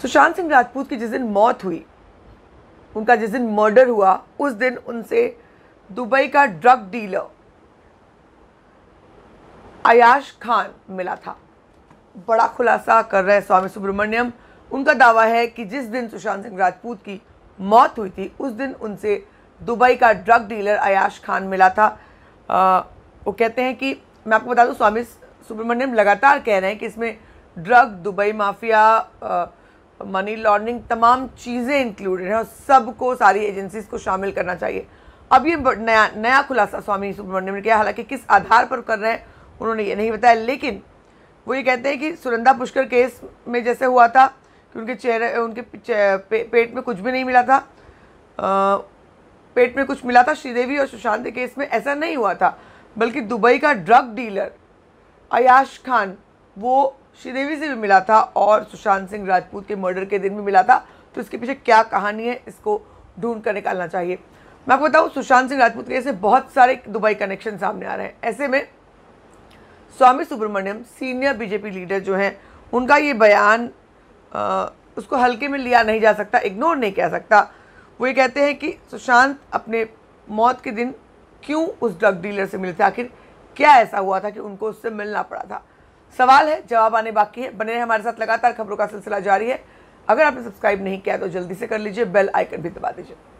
सुशांत सिंह राजपूत की जिस दिन मौत हुई उनका जिस दिन मर्डर हुआ उस दिन उनसे दुबई का ड्रग डीलर अयाश खान मिला था बड़ा खुलासा कर रहे स्वामी सुब्रमण्यम उनका दावा है कि जिस दिन सुशांत सिंह राजपूत की मौत हुई थी उस दिन उनसे दुबई का ड्रग डीलर अयाश खान मिला था आ, वो कहते हैं कि मैं आपको बता दूं स्वामी सुब्रमण्यम लगातार कह रहे हैं कि इसमें drug Dubai mafia money laundering तमाम चीज़ें इंक्लूडेड हैं और सबको सारी एजेंसीज को शामिल करना चाहिए अब ये नया नया खुलासा स्वामी सुब्रमण्यम ने किया हालांकि किस आधार पर कर रहे हैं उन्होंने ये नहीं बताया लेकिन वो ये कहते हैं कि सुरंदा पुष्कर केस में जैसे हुआ था कि उनके चेहरे उनके पे, पेट में कुछ भी नहीं मिला था आ, पेट में कुछ मिला था श्रीदेवी और सुशांत के केस में ऐसा नहीं हुआ था बल्कि दुबई का ड्रग डीलर अयाश खान वो श्रीदेवी से भी मिला था और सुशांत सिंह राजपूत के मर्डर के दिन भी मिला था तो इसके पीछे क्या कहानी है इसको ढूंढ कर निकालना चाहिए मैं आपको बताऊँ सुशांत सिंह राजपूत के ऐसे बहुत सारे दुबई कनेक्शन सामने आ रहे हैं ऐसे में Swamy Subramanian senior BJP leader जो हैं उनका ये बयान आ, उसको हल्के में लिया नहीं जा सकता इग्नोर नहीं कह सकता वो ये कहते हैं कि सुशांत अपने मौत के दिन क्यों उस ड्रग डीलर से मिले थे आखिर क्या ऐसा हुआ था कि उनको उससे मिलना पड़ा था सवाल है जवाब आने बाकी है बने रहे हमारे साथ लगातार खबरों का सिलसिला जारी है अगर आपने सब्सक्राइब नहीं किया तो जल्दी से कर लीजिए बेल आइकन भी दबा दीजिए